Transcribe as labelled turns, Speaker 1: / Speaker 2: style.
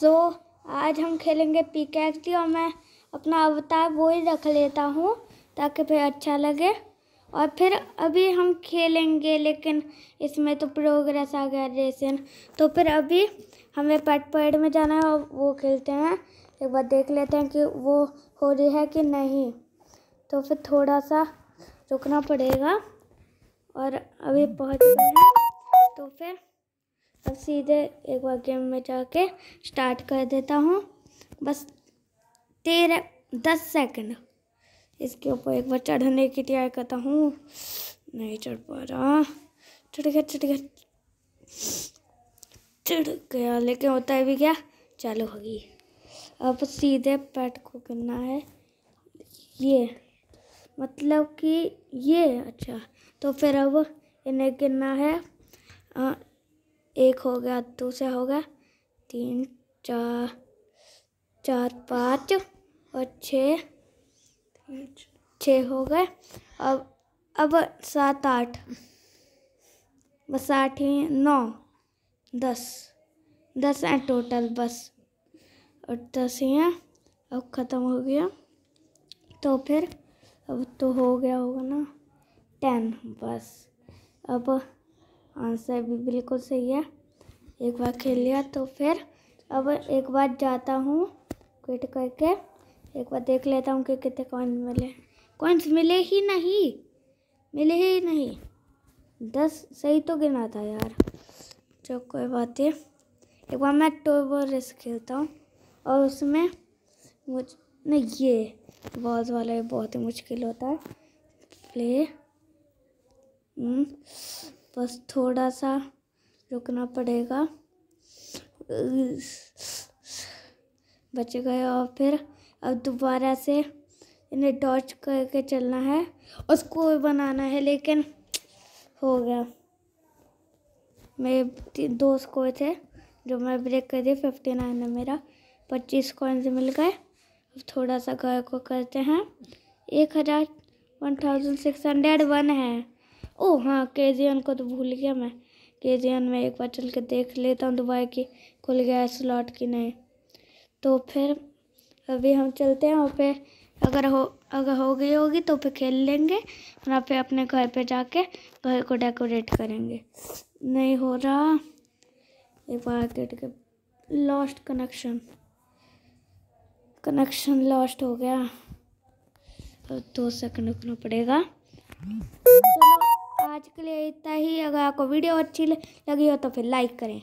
Speaker 1: सो so, आज हम खेलेंगे पिकैक्सली और मैं अपना अवतार वो ही रख लेता हूँ ताकि फिर अच्छा लगे और फिर अभी हम खेलेंगे लेकिन इसमें तो प्रोग्रेस आ गया रेसन तो फिर अभी हमें पट पेड में जाना है और वो खेलते हैं एक बार देख लेते हैं कि वो हो रही है कि नहीं तो फिर थोड़ा सा रुकना पड़ेगा और अभी पहुँच गए हैं तो फिर अब सीधे एक बार गेम में जाके स्टार्ट कर देता हूँ बस तेरह दस सेकंड इसके ऊपर एक बार चढ़ने की तैयारी करता हूँ नहीं चढ़ पा रहा चढ़ गया चढ़ गया चढ़ गया लेकिन होता है भी क्या चालू होगी अब सीधे पैट को करना है ये मतलब कि ये अच्छा तो फिर अब इन्हें गिरना है आ, एक हो गया दूसरा हो गया तीन चार चार पाँच और छः छः हो गए अब अब सात आठ बस आठ ही नौ दस दस हैं टोटल बस और दस ही हैं अब ख़त्म हो गया तो फिर अब तो हो गया होगा ना टेन बस अब आंसर भी बिल्कुल सही है एक बार खेल लिया तो फिर अब एक बार जाता हूँ क्विट करके एक बार देख लेता हूँ कि कितने कॉइन्स मिले कॉइन्स मिले ही नहीं मिले ही नहीं दस सही तो गिना था यार चलो कोई बात नहीं एक बार मैं टोबो रेस खेलता हूँ और उसमें मुझ नहीं ये बॉल्स वाला बहुत ही मुश्किल होता है प्ले बस थोड़ा सा रुकना पड़ेगा बच गए और फिर अब दोबारा से इन्हें टॉर्च करके चलना है और बनाना है लेकिन हो गया मेरे दो स्कोर थे जो मैं ब्रेक कर दिया फिफ्टी नाइन है मेरा पच्चीस कॉइन्स मिल गए अब थोड़ा सा घर को करते हैं एक हज़ार one thousand six hundred one है ओ हाँ एन को तो भूल गया मैं एन में एक बार चल के देख लेता हूँ दुबई की खुल गया है स्लॉट की नहीं तो फिर अभी हम चलते हैं वहाँ पे अगर हो अगर हो गई होगी तो फिर खेल लेंगे वहाँ पे अपने घर पे जाके घर को डेकोरेट करेंगे नहीं हो रहा एक बार कट के लॉस्ट कनेक्शन कनेक्शन लॉस्ट हो गया तो दो सेकंड रुकना पड़ेगा आज के लिए इतना ही अगर आपको वीडियो अच्छी लगी हो तो फिर लाइक करें